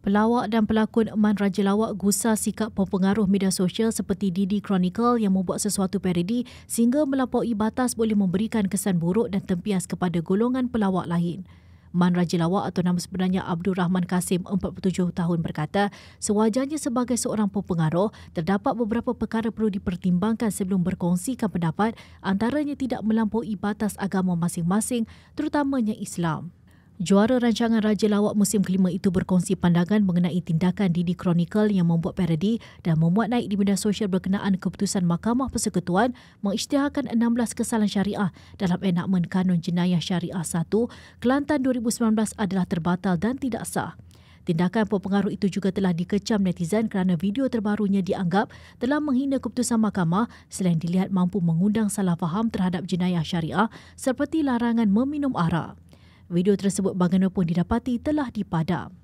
Pelawak dan pelakon Man Raja Lawak gusar sikap pempengaruh media sosial seperti Didi Chronicle yang membuat sesuatu parodi sehingga melampaui batas boleh memberikan kesan buruk dan tempias kepada golongan pelawak lain. Man Raja Lawak atau nama sebenarnya Abdul Rahman Kasim, 47 tahun berkata, sewajarnya sebagai seorang pempengaruh, terdapat beberapa perkara perlu dipertimbangkan sebelum berkongsikan pendapat antaranya tidak melampaui batas agama masing-masing, terutamanya Islam. Juara rancangan Raja Lawak musim kelima itu berkongsi pandangan mengenai tindakan Didi Chronicle yang membuat parodi dan memuat naik di media sosial berkenaan keputusan Mahkamah Persekutuan mengisytiharkan 16 kesalahan syariah dalam enakmen Kanun Jenayah Syariah 1 Kelantan 2019 adalah terbatal dan tidak sah. Tindakan pengaruh itu juga telah dikecam netizen kerana video terbarunya dianggap telah menghina keputusan mahkamah selain dilihat mampu mengundang salah faham terhadap jenayah syariah seperti larangan meminum arak. Video tersebut bagaimanapun didapati telah dipadam.